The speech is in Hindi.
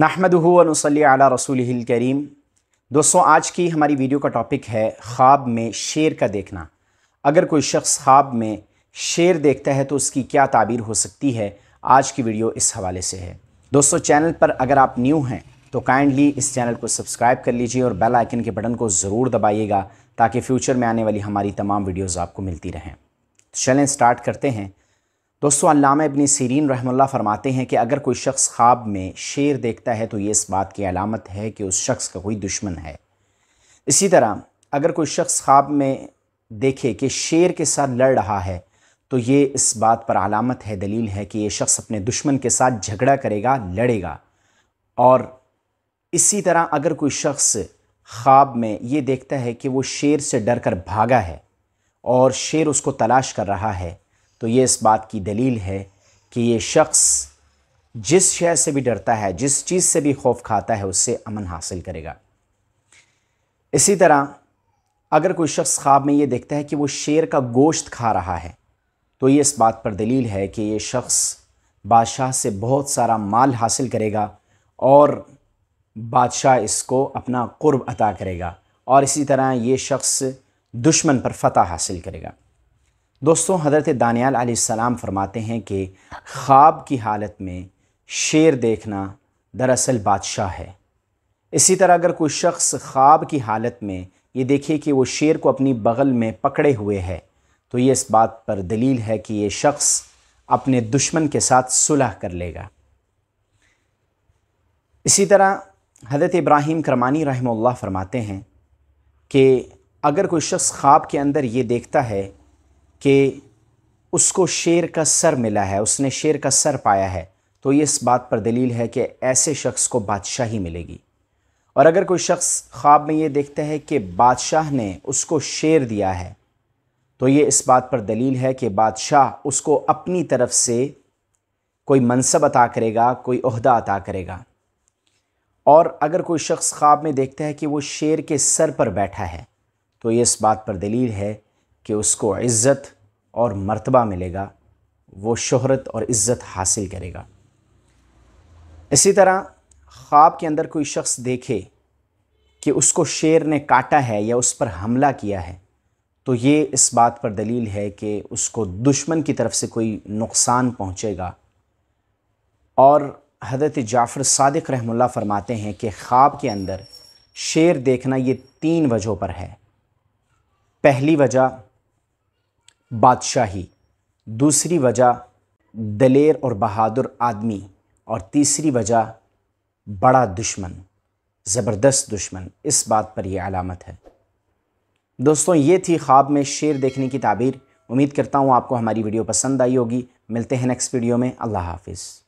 नहमदूनसली अला रसूल करीम दोस्तों आज की हमारी वीडियो का टॉपिक है ख्वाब में शेर का देखना अगर कोई शख्स ख्वाब में शेर देखता है तो उसकी क्या ताबीर हो सकती है आज की वीडियो इस हवाले से है दोस्तों चैनल पर अगर आप न्यू हैं तो काइंडली इस चैनल को सब्सक्राइब कर लीजिए और बेल आइकन के बटन को ज़रूर दबाइएगा ताकि फ्यूचर में आने वाली हमारी तमाम वीडियोज़ आपको मिलती रहें चलें स्टार्ट करते हैं दोस्तों अल्लामा इबन सीरीन रहमल्ला फरमाते हैं कि अगर कोई शख्स ख्वाब में शेर देखता है तो ये इस बात की अलामत है कि उस शख्स का कोई दुश्मन है इसी तरह अगर कोई शख्स ख्वाब में देखे कि शेर के साथ लड़ रहा है तो ये इस बात पर अलामत है दलील है कि ये शख्स अपने दुश्मन के साथ झगड़ा करेगा लड़ेगा और इसी तरह अगर कोई शख्स ख्वाब में ये देखता है कि वो शेर से डर कर भागा है और शेर उसको तलाश कर रहा है तो ये इस बात की दलील है कि ये शख्स जिस शय से भी डरता है जिस चीज़ से भी खौफ खाता है उससे अमन हासिल करेगा इसी तरह अगर कोई शख्स ख्वाब में ये देखता है कि वो शेर का गोश्त खा रहा है तो ये इस बात पर दलील है कि ये शख्स बादशाह से बहुत सारा माल हासिल करेगा और बादशाह इसको अपना कुर्ब अता करेगा और इसी तरह ये शख्स दुश्मन पर फतह हासिल करेगा दोस्तों हज़रत दानियाल आलाम फरमाते हैं कि ख्वाब की हालत में शेर देखना दरअसल बादशाह है इसी तरह अगर कोई शख्स ख्वाब की हालत में ये देखे कि वो शेर को अपनी बगल में पकड़े हुए है तो ये इस बात पर दलील है कि ये शख्स अपने दुश्मन के साथ सुलह कर लेगा इसी तरह हज़रत इब्राहिम करमानी रहमल्ला फरमाते हैं कि अगर कोई शख्स ख्वाब के अंदर ये देखता है कि उसको शेर का सर मिला है उसने शेर का सर पाया है तो ये इस बात पर दलील है कि ऐसे शख्स को बादशाही मिलेगी और अगर कोई शख्स ख्वाब में ये देखता है कि बादशाह ने उसको शेर दिया है तो ये इस बात पर दलील है कि बादशाह उसको अपनी तरफ से कोई मनसब अता करेगा कोई अहदा अता करेगा और अगर कोई शख्स ख्वाब में देखता है कि वो शेर के सर पर बैठा है तो ये इस बात पर दलील है कि उसको इज़्ज़त और मर्तबा मिलेगा वो शहरत और इज़्ज़त हासिल करेगा इसी तरह ख्वाब के अंदर कोई शख्स देखे कि उसको शेर ने काटा है या उस पर हमला किया है तो ये इस बात पर दलील है कि उसको दुश्मन की तरफ से कोई नुकसान पहुँचेगा और हजरत जाफ़र सादिक रहमुल्ला फरमाते हैं कि ख्वाब के अंदर शेर देखना ये तीन वजहों पर है पहली वजह बादशाही दूसरी वजह दलेर और बहादुर आदमी और तीसरी वजह बड़ा दुश्मन ज़बरदस्त दुश्मन इस बात पर यह अलामत है दोस्तों ये थी ख्वाब में शेर देखने की ताबीर उम्मीद करता हूँ आपको हमारी वीडियो पसंद आई होगी मिलते हैं नेक्स्ट वीडियो में अल्लाह हाफिज़